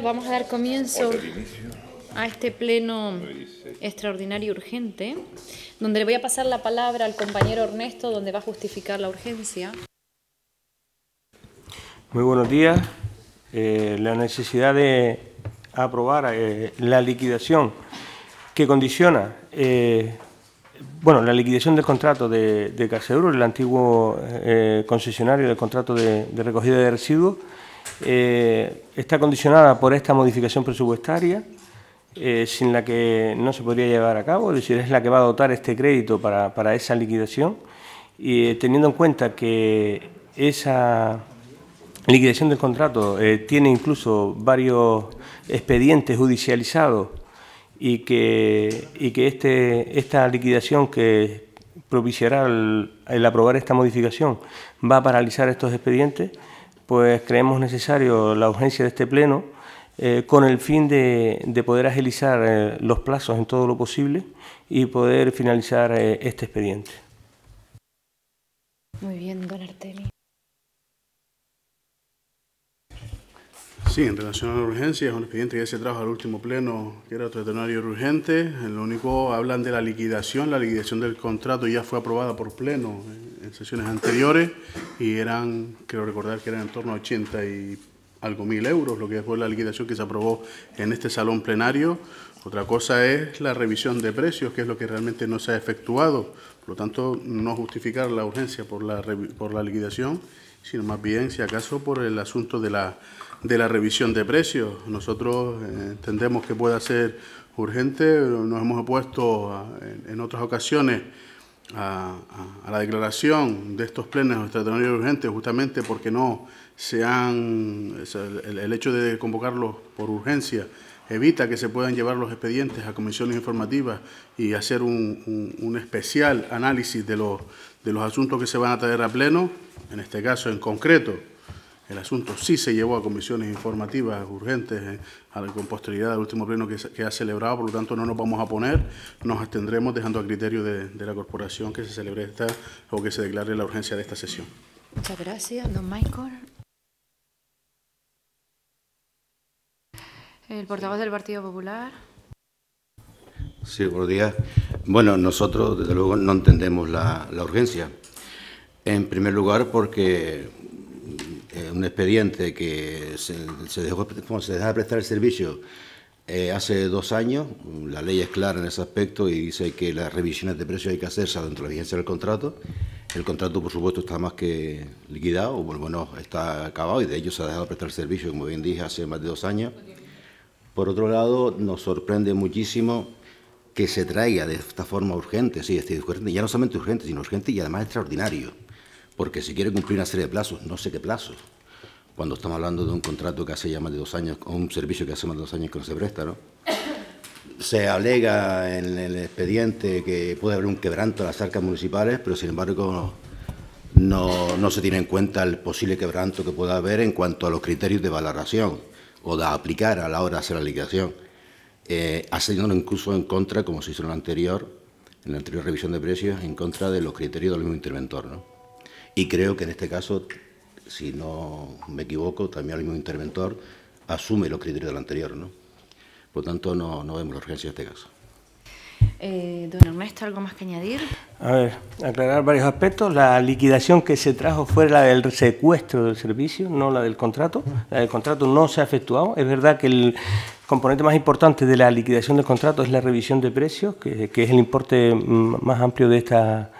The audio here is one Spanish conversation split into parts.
vamos a dar comienzo a este pleno extraordinario y urgente, donde le voy a pasar la palabra al compañero Ernesto, donde va a justificar la urgencia. Muy buenos días. Eh, la necesidad de aprobar eh, la liquidación que condiciona, eh, bueno, la liquidación del contrato de, de el antiguo concesionario del contrato de recogida de residuos, eh, está condicionada por esta modificación presupuestaria, eh, sin la que no se podría llevar a cabo, es decir, es la que va a dotar este crédito para, esa liquidación, y eh, teniendo en cuenta que esa liquidación del contrato tiene incluso varios expedientes judicializados y que, este, esta liquidación que propiciará el aprobar esta modificación va a paralizar estos expedientes, pues creemos necesario la urgencia de este pleno eh, con el fin de, poder agilizar eh, los plazos en todo lo posible y poder finalizar eh, este expediente. Muy bien, don Arteli. Sí, en relación a la urgencia, es un expediente que ya se trajo al último pleno, que era extraordinario urgente. En lo único hablan de la liquidación, la liquidación del contrato ya fue aprobada por pleno sesiones anteriores y eran, quiero recordar que eran en torno a 80 y algo mil euros, lo que fue la liquidación que se aprobó en este salón plenario. Otra cosa es la revisión de precios, que es lo que realmente no se ha efectuado. Por lo tanto, no justificar la urgencia por la, por la liquidación, sino más bien, si acaso, por el asunto de la, de la revisión de precios. Nosotros eh, entendemos que pueda ser urgente, nos hemos opuesto en otras ocasiones a, la declaración de estos plenos extraordinarios urgentes justamente porque no se han, el, hecho de convocarlos por urgencia evita que se puedan llevar los expedientes a comisiones informativas y hacer un, especial análisis de los, de los asuntos que se van a traer a pleno, en este caso en concreto el asunto sí se llevó a comisiones informativas urgentes eh, a la, con posterioridad al último pleno que, ha celebrado, por lo tanto no nos vamos a poner, nos abstendremos dejando a criterio de, la corporación que se celebre esta o que se declare la urgencia de esta sesión. Muchas gracias, don Michael. El portavoz del Partido Popular. Sí, buenos días. Bueno, nosotros desde luego no entendemos la urgencia. En primer lugar porque eh, un expediente que se, se dejó, prestar el servicio eh, hace dos años. La ley es clara en ese aspecto y dice que las revisiones de precios hay que hacerse dentro de la vigencia del contrato. El contrato, por supuesto, está más que liquidado, o bueno, está acabado y de ello se ha dejado prestar el servicio, como bien dije, hace más de dos años. Por otro lado, nos sorprende muchísimo que se traiga de esta forma urgente, sí, es este, ya no solamente urgente, sino urgente y además extraordinario porque si quiere cumplir una serie de plazos, no sé qué plazos, cuando estamos hablando de un contrato que hace ya más de dos años, o un servicio que hace más de dos años que no se presta, ¿no? Se alega en el expediente que puede haber un quebranto a las arcas municipales, pero sin embargo no, se tiene en cuenta el posible quebranto que pueda haber en cuanto a los criterios de valoración o de aplicar a la hora de hacer la liquidación, eh, haciéndolo incluso en contra, como se hizo en anterior, en la anterior revisión de precios, en contra de los criterios del mismo interventor, ¿no? Y creo que en este caso, si no me equivoco, también el mismo interventor asume los criterios del anterior, ¿no? Por tanto, no, vemos la urgencia de este caso. Eh, don Ernesto, ¿algo más que añadir? A ver, aclarar varios aspectos. La liquidación que se trajo fue la del secuestro del servicio, no la del contrato. La del contrato no se ha efectuado. Es verdad que el componente más importante de la liquidación del contrato es la revisión de precios, que, que es el importe mm, más amplio de esta,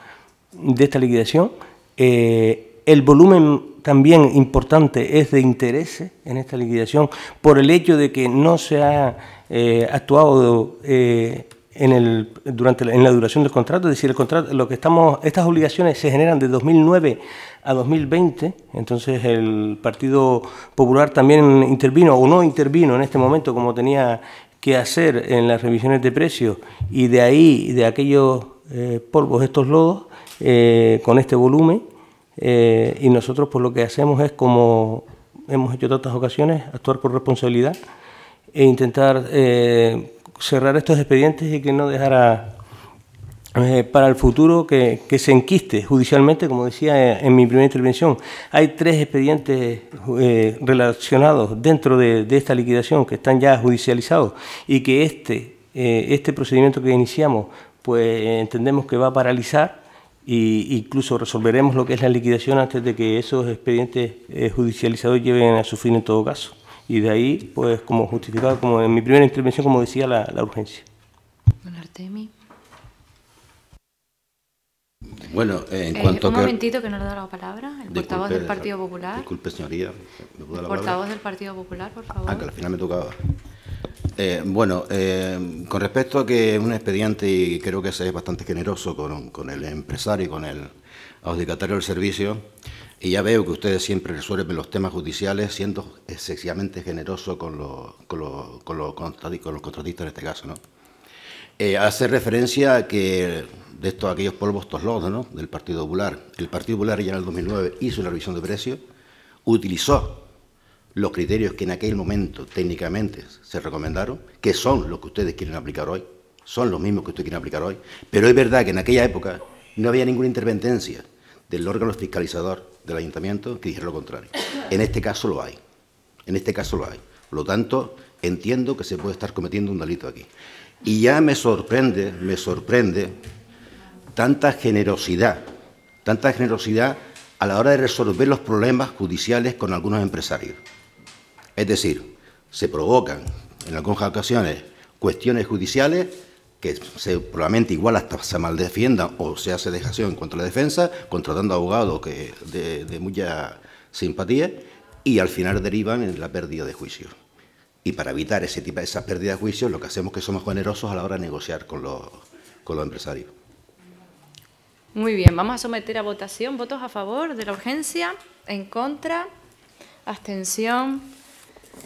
de esta liquidación eh, el volumen también importante es de interés en esta liquidación por el hecho de que no se ha eh, actuado eh, en, durante la, en la duración del contrato, es decir, el contrato, lo que estamos, estas obligaciones se generan de 2009 a 2020, entonces el Partido Popular también intervino o no intervino en este momento como tenía que hacer en las revisiones de precios y de ahí, de aquellos polvos, estos lodos, eh, con este volumen eh, y nosotros pues lo que hacemos es como hemos hecho tantas ocasiones, actuar por responsabilidad e intentar eh, cerrar estos expedientes y que no dejara para el futuro que, se enquiste judicialmente, como decía en mi primera intervención. Hay tres expedientes relacionados dentro de, de, esta liquidación que están ya judicializados y que este, este procedimiento que iniciamos pues entendemos que va a paralizar y incluso resolveremos lo que es la liquidación antes de que esos expedientes eh, judicializados lleven a su fin en todo caso. Y de ahí, pues como justificado, como en mi primera intervención, como decía, la, urgencia. Bueno, en eh, cuanto un a un momentito que no le he la palabra. El portavoz del eh, Partido Popular. Disculpe, señoría. el portavoz del Partido Popular, por ah, favor. Ah, que al final me tocaba. Eh, bueno, eh, con respecto a que es un expediente y creo que se es bastante generoso con, el empresario y con el adjudicatario del servicio, y ya veo que ustedes siempre resuelven los temas judiciales siendo excesivamente generoso con los, con los, con los, contratistas en este caso, ¿no? Eh, hace referencia a que de estos aquellos polvos toslodos ¿no? del Partido Popular. El Partido Popular ya en el 2009 hizo una revisión de precios, utilizó los criterios que en aquel momento técnicamente se recomendaron, que son los que ustedes quieren aplicar hoy, son los mismos que ustedes quieren aplicar hoy, pero es verdad que en aquella época no había ninguna intervención del órgano fiscalizador del ayuntamiento que dijera lo contrario. En este caso lo hay, en este caso lo hay. Por lo tanto, entiendo que se puede estar cometiendo un delito aquí. Y ya me sorprende, me sorprende tanta generosidad, tanta generosidad a la hora de resolver los problemas judiciales con algunos empresarios. Es decir, se provocan en algunas ocasiones cuestiones judiciales que se, probablemente igual hasta se maldefiendan o se hace dejación contra la defensa, contratando abogados que, de, mucha simpatía y al final derivan en la pérdida de juicio. Y para evitar ese tipo, esas pérdidas de juicio, lo que hacemos es que somos generosos a la hora de negociar con los, con los empresarios. Muy bien, vamos a someter a votación votos a favor de la urgencia, en contra, abstención.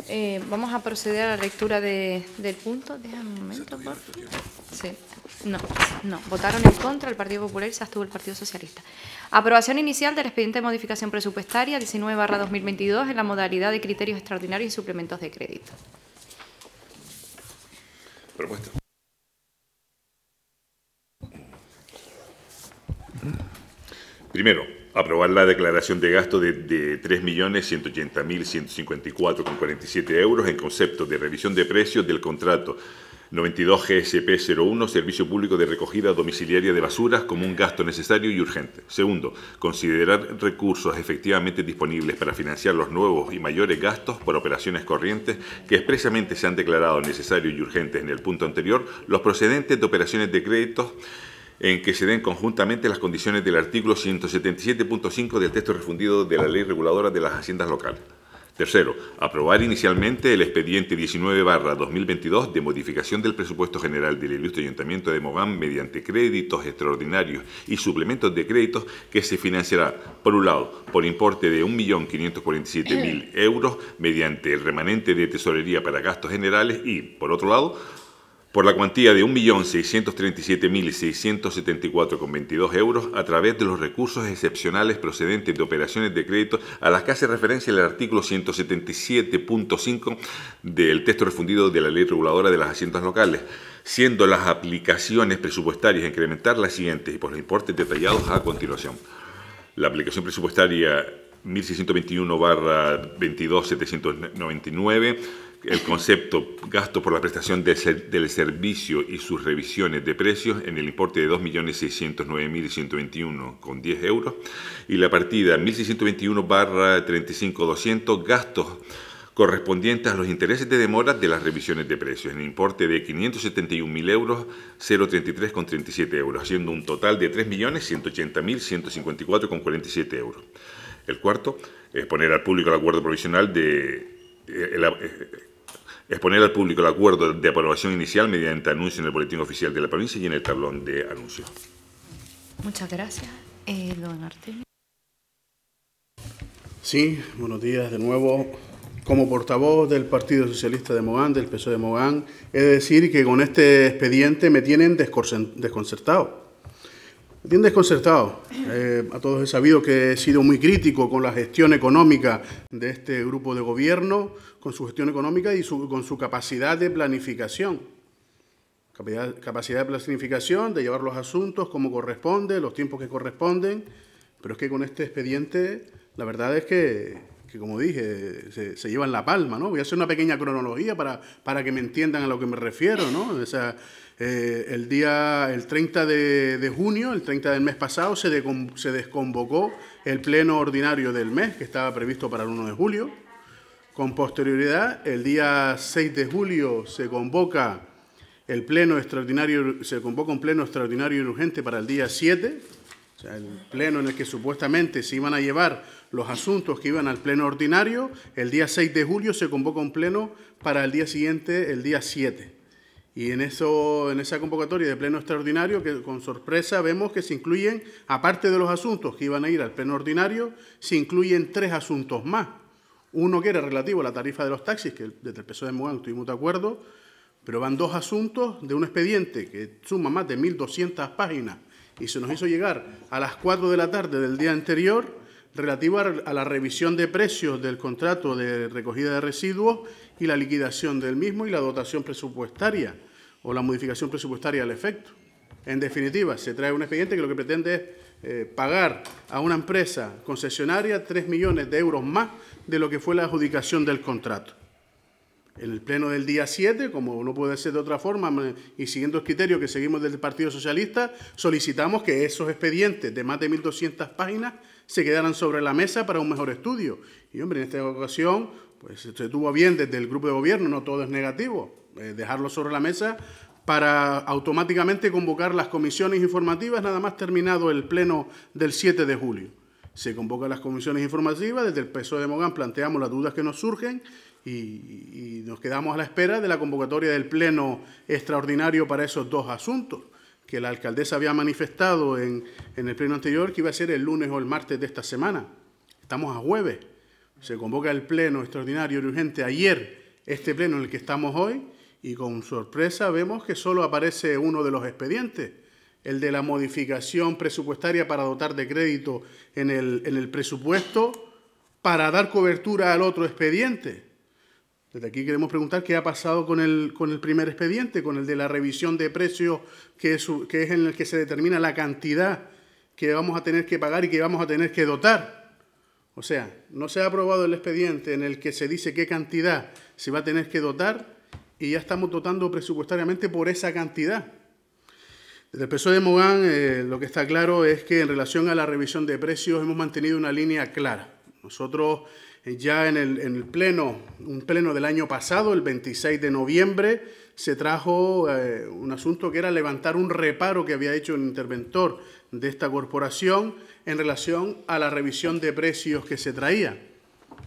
Eh, vamos a proceder a la lectura del punto. Déjame un momento, Sí. No, no. Votaron en contra el Partido Popular y se abstuvo el Partido Socialista. Aprobación inicial del expediente de modificación presupuestaria 19-2022 en la modalidad de criterios extraordinarios y suplementos de crédito. Propuesta. Primero, aprobar la declaración de gasto de, 3.180.154,47 euros en concepto de revisión de precios del contrato 92 GSP 01, Servicio Público de Recogida Domiciliaria de Basuras, como un gasto necesario y urgente. Segundo, considerar recursos efectivamente disponibles para financiar los nuevos y mayores gastos por operaciones corrientes que expresamente se han declarado necesarios y urgentes en el punto anterior, los procedentes de operaciones de créditos en que se den conjuntamente las condiciones del artículo 177.5 del texto refundido de la Ley Reguladora de las Haciendas Locales. Tercero, aprobar inicialmente el expediente 19-2022 de modificación del presupuesto general del Ilustre Ayuntamiento de Mogán mediante créditos extraordinarios y suplementos de créditos que se financiará, por un lado, por importe de 1.547.000 euros mediante el remanente de tesorería para gastos generales y, por otro lado, por la cuantía de 1.637.674,22 euros a través de los recursos excepcionales procedentes de operaciones de crédito a las que hace referencia el artículo 177.5 del texto refundido de la Ley Reguladora de las Haciendas Locales, siendo las aplicaciones presupuestarias a incrementar las siguientes y por los importes detallados a continuación. La aplicación presupuestaria 1621 22.799 el concepto gasto por la prestación del servicio y sus revisiones de precios en el importe de 2.609.121,10 euros y la partida 1.621 barra 35.200 gastos correspondientes a los intereses de demora de las revisiones de precios en el importe de 571.033,37 euros euros, haciendo un total de 3.180.154,47 euros. El cuarto es poner al público el acuerdo provisional de eh, eh, Exponer al público el acuerdo de aprobación inicial mediante anuncio en el boletín oficial de la provincia y en el tablón de anuncio. Muchas gracias, eh, don Artemio. Sí, buenos días de nuevo. Como portavoz del Partido Socialista de Mogán, del PSOE de Mogán, he de decir que con este expediente me tienen desconcertado. Me tienen desconcertado. Eh, a todos he sabido que he sido muy crítico con la gestión económica de este grupo de gobierno con su gestión económica y con su capacidad de planificación. Capacidad, de planificación, de llevar los asuntos como corresponde, los tiempos que corresponden. Pero es que con este expediente, la verdad es que, como dije, se, se, llevan la palma, ¿no? Voy a hacer una pequeña cronología para, para que me entiendan a lo que me refiero, ¿no? sea, eh, el día, el 30 de, junio, el 30 del mes pasado, se, se desconvocó el pleno ordinario del mes que estaba previsto para el 1 de julio con posterioridad, el día 6 de julio se convoca el pleno extraordinario, se convoca un pleno extraordinario y urgente para el día 7, el pleno en el que supuestamente se iban a llevar los asuntos que iban al pleno ordinario, el día 6 de julio se convoca un pleno para el día siguiente, el día 7. Y en, eso, en esa convocatoria de pleno extraordinario, que con sorpresa vemos que se incluyen, aparte de los asuntos que iban a ir al pleno ordinario, se incluyen tres asuntos más. Uno que era relativo a la tarifa de los taxis, que desde el peso e de Mogán estuvimos de acuerdo, pero van dos asuntos de un expediente que suma más de 1.200 páginas y se nos hizo llegar a las 4 de la tarde del día anterior relativo a la revisión de precios del contrato de recogida de residuos y la liquidación del mismo y la dotación presupuestaria o la modificación presupuestaria al efecto. En definitiva, se trae un expediente que lo que pretende es eh, pagar a una empresa concesionaria 3 millones de euros más de lo que fue la adjudicación del contrato. En el pleno del día 7, como no puede ser de otra forma, y siguiendo el criterio que seguimos del Partido Socialista, solicitamos que esos expedientes de más de 1.200 páginas se quedaran sobre la mesa para un mejor estudio. Y hombre, en esta ocasión, pues se tuvo bien desde el grupo de gobierno, no todo es negativo, eh, dejarlo sobre la mesa para automáticamente convocar las comisiones informativas nada más terminado el pleno del 7 de julio. Se convocan las comisiones informativas, desde el peso e de Mogán planteamos las dudas que nos surgen y, nos quedamos a la espera de la convocatoria del pleno extraordinario para esos dos asuntos que la alcaldesa había manifestado en, en, el pleno anterior que iba a ser el lunes o el martes de esta semana. Estamos a jueves. Se convoca el pleno extraordinario y urgente ayer, este pleno en el que estamos hoy, y con sorpresa vemos que solo aparece uno de los expedientes, el de la modificación presupuestaria para dotar de crédito en el, presupuesto para dar cobertura al otro expediente. Desde aquí queremos preguntar qué ha pasado con el, primer expediente, con el de la revisión de precios, que es en el que se determina la cantidad que vamos a tener que pagar y que vamos a tener que dotar. O sea, no se ha aprobado el expediente en el que se dice qué cantidad se va a tener que dotar y ya estamos dotando presupuestariamente por esa cantidad. Desde el PSOE de Mogán, eh, lo que está claro es que en relación a la revisión de precios hemos mantenido una línea clara. Nosotros eh, ya en el, pleno, un pleno del año pasado, el 26 de noviembre, se trajo eh, un asunto que era levantar un reparo que había hecho el interventor de esta corporación en relación a la revisión de precios que se traía.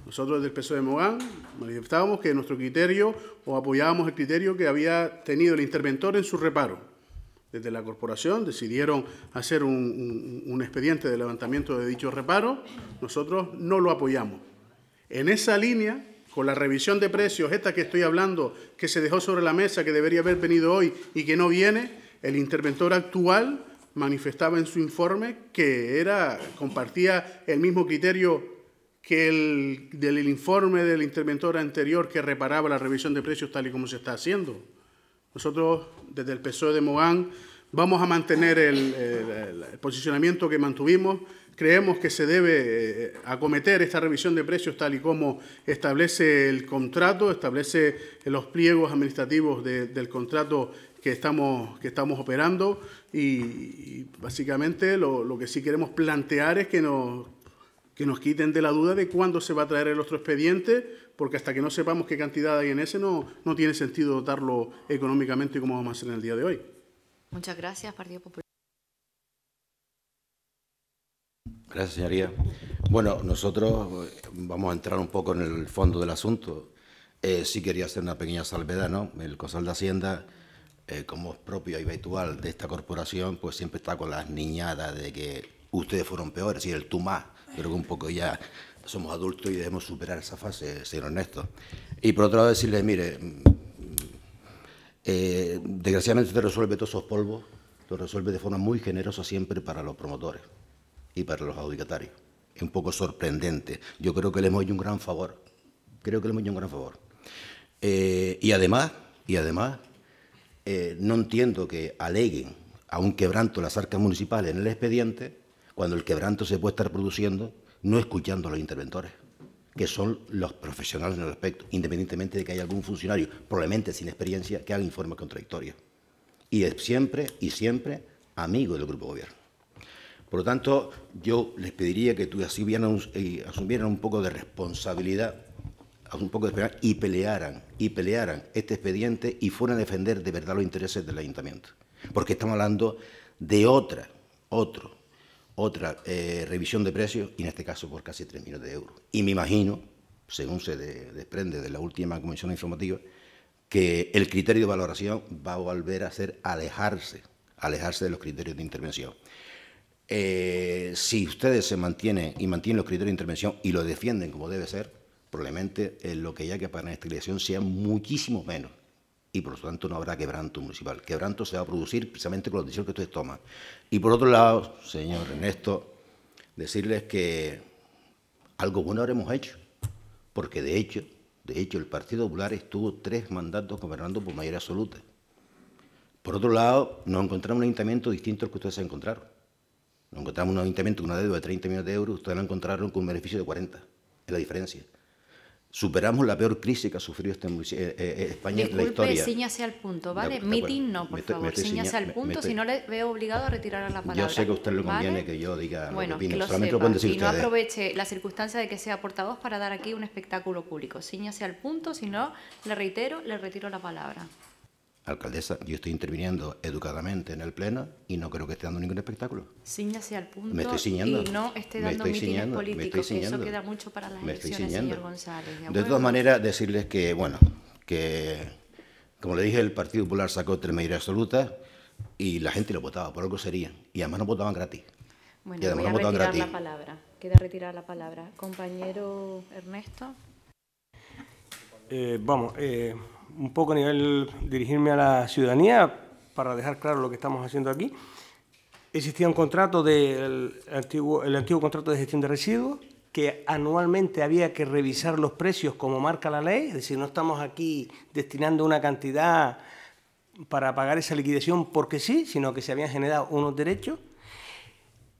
Nosotros desde el PSOE de Mogán manifestábamos que nuestro criterio o apoyábamos el criterio que había tenido el interventor en su reparo. Desde la corporación decidieron hacer un, expediente de levantamiento de dicho reparo. Nosotros no lo apoyamos. En esa línea, con la revisión de precios, esta que estoy hablando, que se dejó sobre la mesa, que debería haber venido hoy y que no viene, el interventor actual manifestaba en su informe que era, compartía el mismo criterio que el, del informe del interventor anterior que reparaba la revisión de precios tal y como se está haciendo. Nosotros, desde el PSOE de Mogán, vamos a mantener el, posicionamiento que mantuvimos. Creemos que se debe eh, acometer esta revisión de precios tal y como establece el contrato, establece los pliegos administrativos del contrato que estamos, que estamos operando y, básicamente lo, lo, que sí queremos plantear es que nos que nos quiten de la duda de cuándo se va a traer el otro expediente, porque hasta que no sepamos qué cantidad hay en ese, no, no tiene sentido dotarlo económicamente como vamos a hacer en el día de hoy. Muchas gracias, Partido Popular. Gracias, señoría. Bueno, nosotros eh, vamos a entrar un poco en el fondo del asunto. Eh, sí quería hacer una pequeña salvedad, ¿no? El Cosal de Hacienda, eh, como es propio y habitual de esta corporación, pues siempre está con las niñadas de que ustedes fueron peores, y el tú más Creo que un poco ya somos adultos y debemos superar esa fase, ser Ernesto. Y por otro lado decirles, mire, eh, desgraciadamente te resuelve todos esos polvos, lo resuelve de forma muy generosa siempre para los promotores y para los adjudicatarios. Es un poco sorprendente. Yo creo que le hemos hecho un gran favor. Creo que le hemos hecho un gran favor. Eh, y además, y además eh, no entiendo que aleguen a un quebranto las arcas municipales en el expediente cuando el quebranto se puede estar produciendo no escuchando a los interventores, que son los profesionales en el aspecto, independientemente de que haya algún funcionario, probablemente sin experiencia, que haga informes contradictorios. Y es siempre y siempre amigo del grupo gobierno. Por lo tanto, yo les pediría que tú asumieran, eh, asumieran un poco de responsabilidad, un poco de y pelearan, y pelearan este expediente y fueran a defender de verdad los intereses del ayuntamiento. Porque estamos hablando de otra, otro otra eh, revisión de precios y en este caso por casi 3 millones de euros. Y me imagino, según se desprende de la última comisión informativa, que el criterio de valoración va a volver a ser alejarse, alejarse de los criterios de intervención. Eh, si ustedes se mantienen y mantienen los criterios de intervención y lo defienden como debe ser, probablemente eh, lo que haya que pagar en esta legislación sea muchísimo menos y por lo tanto no habrá quebranto municipal. Quebranto se va a producir precisamente con la decisión que ustedes toman. Y por otro lado, señor Ernesto, decirles que algo bueno habremos hecho, porque de hecho, de hecho, el Partido Popular estuvo tres mandatos gobernando por mayoría absoluta. Por otro lado, nos encontramos un ayuntamiento distinto al que ustedes se encontraron. Nos encontramos un ayuntamiento con una deuda de 30 millones de euros, ustedes lo encontraron con un beneficio de 40. Es la diferencia. Superamos la peor crisis que ha sufrido este eh, eh, eh, España Disculpe, en la historia. ciñase al punto, ¿vale? No, no, por favor. ciñase al punto, si no le veo obligado a retirar la palabra. Yo sé que a usted le conviene que yo diga bueno, lo que, Solamente decir y no aproveche la circunstancia de que sea portavoz para dar aquí un espectáculo público. síñase al punto, si no, le reitero, le retiro la palabra. Alcaldesa, yo estoy interviniendo educadamente en el pleno y no creo que esté dando ningún espectáculo. Síñase al punto me estoy ciñando, y no esté dando mítines políticos, me que eso queda mucho para las elecciones, señor González. De, todas maneras, decirles que, bueno, que, como le dije, el Partido Popular sacó tres medidas absolutas y la gente lo votaba, por algo sería. Y además no votaban gratis. Bueno, y además no votaban gratis. Queda retirar la palabra. Compañero Ernesto. Eh, vamos, eh un poco a nivel dirigirme a la ciudadanía para dejar claro lo que estamos haciendo aquí. Existía un contrato del antiguo, el antiguo contrato de gestión de residuos que anualmente había que revisar los precios como marca la ley, es decir, no estamos aquí destinando una cantidad para pagar esa liquidación porque sí, sino que se habían generado unos derechos.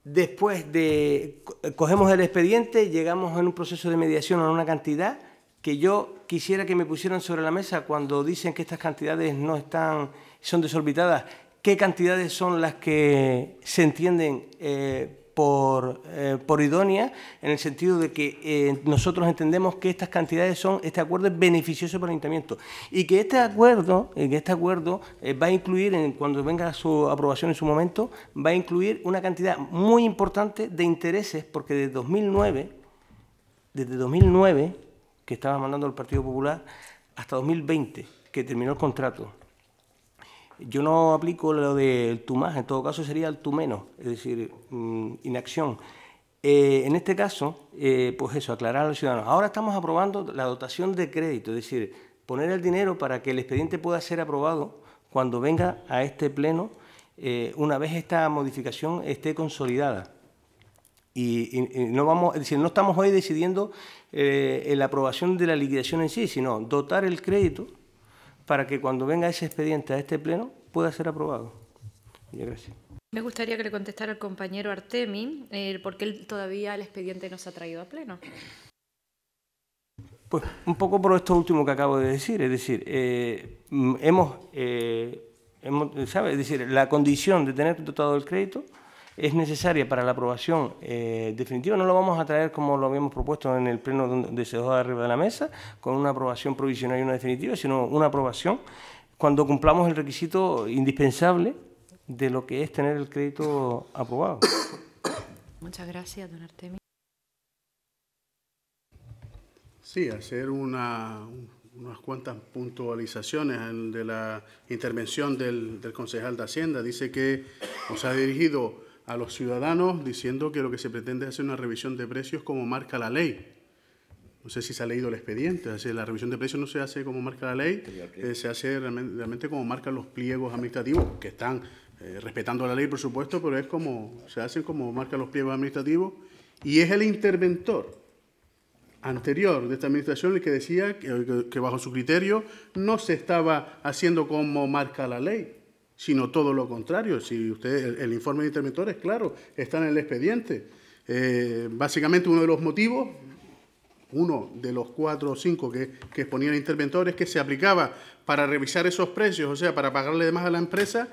Después de cogemos el expediente, llegamos en un proceso de mediación a una cantidad, que yo quisiera que me pusieran sobre la mesa cuando dicen que estas cantidades no están, son desorbitadas. ¿Qué cantidades son las que se entienden eh, por, eh, por, idónea, en el sentido de que eh, nosotros entendemos que estas cantidades son, este acuerdo es beneficioso para el ayuntamiento y que este acuerdo, este acuerdo va a incluir, cuando venga su aprobación en su momento, va a incluir una cantidad muy importante de intereses, porque desde 2009, desde 2009, que estaba mandando el Partido Popular hasta 2020, que terminó el contrato. Yo no aplico lo del tú más, en todo caso sería el tú menos, es decir, mm, inacción. Eh, en este caso, eh, pues eso, aclarar a los ciudadanos. Ahora estamos aprobando la dotación de crédito, es decir, poner el dinero para que el expediente pueda ser aprobado cuando venga a este pleno eh, una vez esta modificación esté consolidada. Y, no vamos, es decir, no estamos hoy decidiendo eh, la aprobación de la liquidación en sí, sino dotar el crédito para que cuando venga ese expediente a este pleno pueda ser aprobado. Me gustaría que le contestara al compañero Artemi porque eh, por qué todavía el expediente no se ha traído a pleno. Pues un poco por esto último que acabo de decir, es decir, eh, hemos, Es decir, la condición de tener dotado el crédito es necesaria para la aprobación eh, definitiva, no lo vamos a traer como lo habíamos propuesto en el pleno donde se arriba de la mesa, con una aprobación provisional y una definitiva, sino una aprobación cuando cumplamos el requisito indispensable de lo que es tener el crédito aprobado. Muchas gracias, don Artemio. Sí, hacer unas cuantas puntualizaciones de la intervención del, del concejal de Hacienda. Dice que nos ha dirigido a los ciudadanos diciendo que lo que se pretende es hacer una revisión de precios como marca la ley. No sé si se ha leído el expediente, la revisión de precios no se hace como marca la ley, eh, se hace realmente, como marcan los pliegos administrativos, que están eh, respetando la ley, por supuesto, pero es como se hacen como marcan los pliegos administrativos, y es el interventor anterior de esta administración el que decía que bajo su criterio no se estaba haciendo como marca la ley sino todo lo contrario. Si usted, el, informe de interventores, claro, está en el expediente. Eh, básicamente uno de los motivos, uno de los cuatro o cinco que, exponía el interventor es que se aplicaba para revisar esos precios, o sea, para pagarle más a la empresa,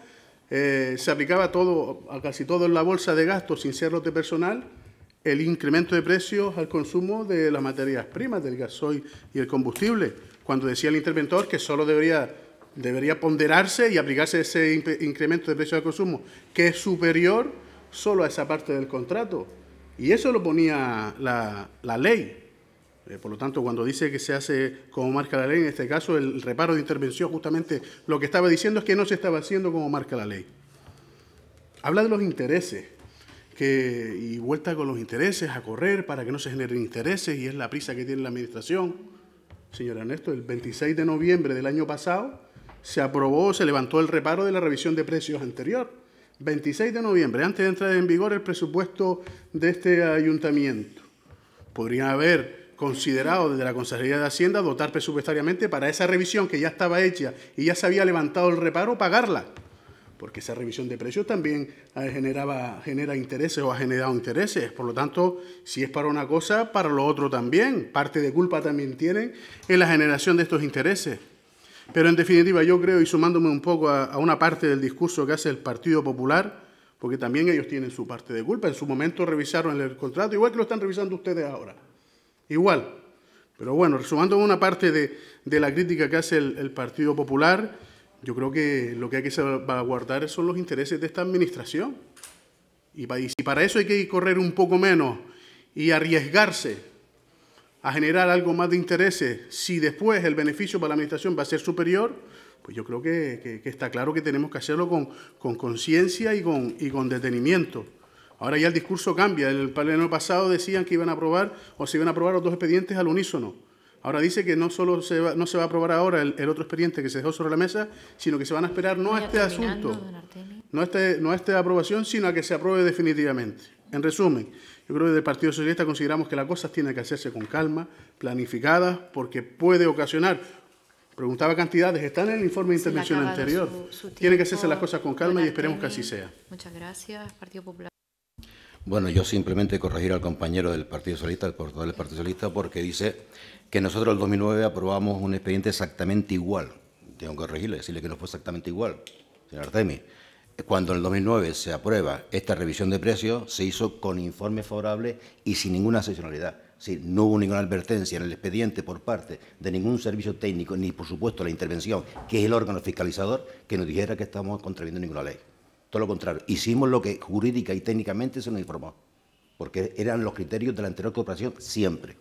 eh, se aplicaba todo, a casi todo en la bolsa de gastos sin ser de personal, el incremento de precios al consumo de las materias primas, del gasoil y el combustible, cuando decía el interventor que solo debería debería ponderarse y aplicarse ese incremento de precio de consumo, que es superior solo a esa parte del contrato. Y eso lo ponía la, ley. Eh, por lo tanto, cuando dice que se hace como marca la ley, en este caso el reparo de intervención, justamente lo que estaba diciendo es que no se estaba haciendo como marca la ley. Habla de los intereses. Que, y vuelta con los intereses, a correr para que no se generen intereses, y es la prisa que tiene la administración. Señor Ernesto, el 26 de noviembre del año pasado, se aprobó, se levantó el reparo de la revisión de precios anterior. 26 de noviembre, antes de entrar en vigor el presupuesto de este ayuntamiento. Podrían haber considerado desde la Consejería de Hacienda dotar presupuestariamente para esa revisión que ya estaba hecha y ya se había levantado el reparo, pagarla. Porque esa revisión de precios también eh, generaba, genera intereses o ha generado intereses. Por lo tanto, si es para una cosa, para lo otro también. Parte de culpa también tienen en la generación de estos intereses. Pero en definitiva yo creo, y sumándome un poco a, una parte del discurso que hace el Partido Popular, porque también ellos tienen su parte de culpa, en su momento revisaron el contrato, igual que lo están revisando ustedes ahora, igual. Pero bueno, sumándome una parte de, la crítica que hace el, Partido Popular, yo creo que lo que hay que guardar son los intereses de esta administración. Y para eso hay que correr un poco menos y arriesgarse a generar algo más de intereses, eh, si después el beneficio para la administración va a ser superior, pues yo creo que, está claro que tenemos que hacerlo con conciencia y con, y con detenimiento. Ahora ya el discurso cambia. En el pleno pasado decían que iban a aprobar o se iban a aprobar los dos expedientes al unísono. Ahora dice que no solo se va, no se va a aprobar ahora el, otro expediente que se dejó sobre la mesa, sino que se van a esperar no a este asunto, no este, no a esta aprobación, sino a que se apruebe definitivamente. En resumen, yo creo que el Partido Socialista consideramos que las cosas tienen que hacerse con calma, planificadas, porque puede ocasionar. Preguntaba cantidades, están en el informe de intervención anterior. Tiene tienen que hacerse las cosas con calma y esperemos que así sea. Muchas gracias, Partido Popular. Bueno, yo simplemente corregir al compañero del Partido Socialista, al portavoz del Partido Socialista, porque dice que nosotros el 2009 aprobamos un expediente exactamente igual. Tengo que corregirle, decirle que no fue exactamente igual, señor Artemis cuando en el 2009 se aprueba esta revisión de precios, se hizo con informe favorable y sin ninguna excepcionalidad. no hubo ninguna advertencia en el expediente por parte de ningún servicio técnico, ni por supuesto la intervención, que es el órgano fiscalizador, que nos dijera que estamos contraviendo ninguna ley. Todo lo contrario, hicimos lo que jurídica y técnicamente se nos informó, porque eran los criterios de la anterior cooperación siempre.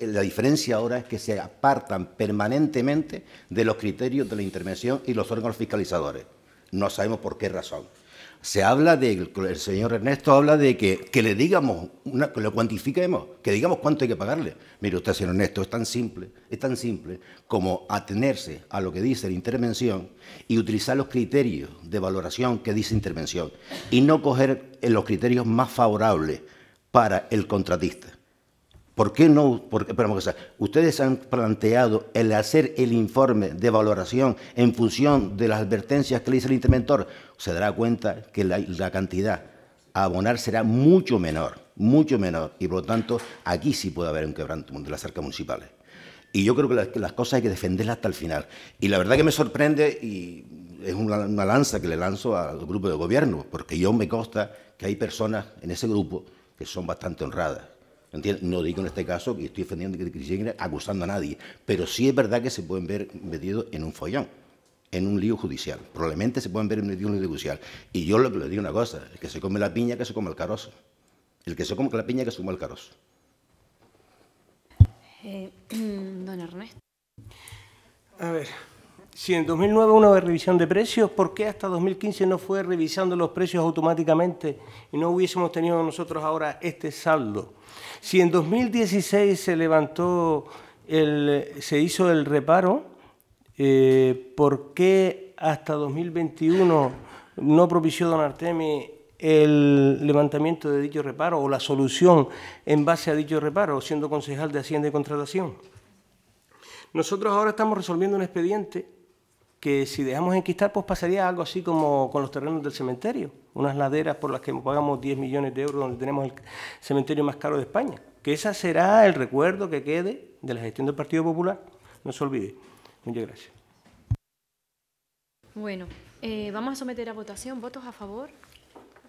La diferencia ahora es que se apartan permanentemente de los criterios de la intervención y los órganos fiscalizadores no sabemos por qué razón. Se habla de, el señor Ernesto habla de que, que le digamos, que lo cuantifiquemos, que digamos cuánto hay que pagarle. Mire usted, señor Ernesto, es tan simple, es tan simple como atenerse a lo que dice la intervención y utilizar los criterios de valoración que dice intervención y no coger los criterios más favorables para el contratista. ¿Por qué no? ustedes han planteado el hacer el informe de valoración en función de las advertencias que le hizo el interventor. Se dará cuenta que la, cantidad a abonar será mucho menor, mucho menor. Y por lo tanto, aquí sí puede haber un quebranto de las arcas municipales. Y yo creo que las, cosas hay que defenderlas hasta el final. Y la verdad que me sorprende y es una lanza que le lanzo al grupo de gobierno, porque yo me consta que hay personas en ese grupo que son bastante honradas no digo en este caso que estoy defendiendo que Kirchner acusando a nadie, pero sí es verdad que se pueden ver metidos en un follón, en un lío judicial. Probablemente se pueden ver metidos en un lío judicial. Y yo le, le digo una cosa, el que se come la piña, que se come el carozo. El que se come la piña, que se come el carozo. Eh, don Ernesto. A ver, si en 2009 hubo una revisión de precios, ¿por qué hasta 2015 no fue revisando los precios automáticamente y no hubiésemos tenido nosotros ahora este saldo? Si en 2016 se levantó, el, se hizo el reparo, eh, ¿por qué hasta 2021 no propició don Artemi el levantamiento de dicho reparo o la solución en base a dicho reparo, siendo concejal de Hacienda y Contratación? Nosotros ahora estamos resolviendo un expediente que si dejamos enquistar, pues pasaría algo así como con los terrenos del cementerio, unas laderas por las que pagamos 10 millones de euros, donde tenemos el cementerio más caro de España. Que ese será el recuerdo que quede de la gestión del Partido Popular. No se olvide. Muchas gracias. Bueno, eh, vamos a someter a votación. ¿Votos a favor?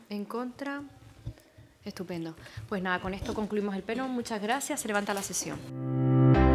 ¿En contra? Estupendo. Pues nada, con esto concluimos el pleno. Muchas gracias. Se levanta la sesión.